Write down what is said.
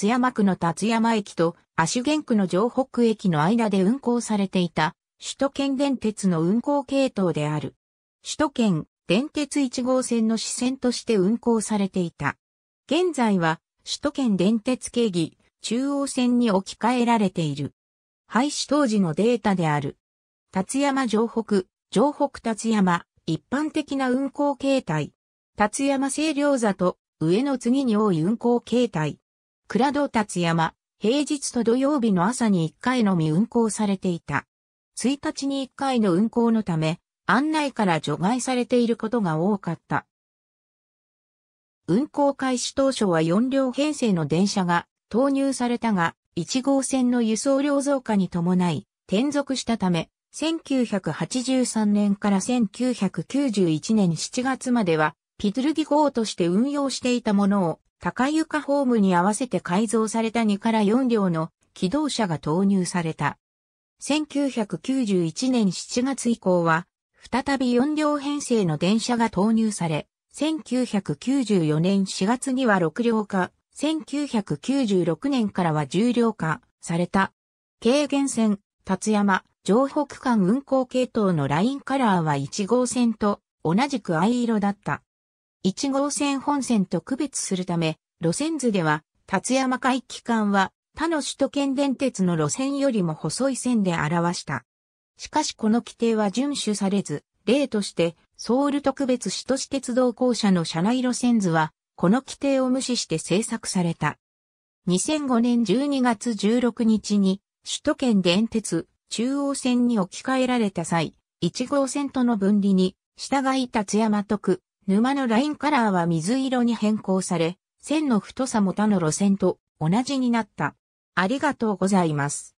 津山区の達山駅と足元区の城北駅の間で運行されていた首都圏電鉄の運行系統である。首都圏電鉄1号線の支線として運行されていた。現在は首都圏電鉄経義中央線に置き換えられている。廃止当時のデータである。達山城北、城北達山、一般的な運行形態。達山清涼座と上の次に多い運行形態。倉戸達山、平日と土曜日の朝に1回のみ運行されていた。1日に1回の運行のため、案内から除外されていることが多かった。運行開始当初は4両編成の電車が投入されたが、1号線の輸送量増加に伴い、転属したため、1983年から1991年7月まではピトゥルギ号として運用していたものを、高床ホームに合わせて改造された2から4両の機動車が投入された。1991年7月以降は、再び4両編成の電車が投入され、1994年4月には6両化、1996年からは10両化された。軽減線、立山、城北間運行系統のラインカラーは1号線と同じく藍色だった。1号線本線と区別するため、路線図では、立山海機関は他の首都圏電鉄の路線よりも細い線で表した。しかしこの規定は遵守されず、例として、ソウル特別首都市鉄道公社の社内路線図は、この規定を無視して制作された。2005年12月16日に、首都圏電鉄中央線に置き換えられた際、1号線との分離に、従い立山特、沼のラインカラーは水色に変更され、線の太さも他の路線と同じになった。ありがとうございます。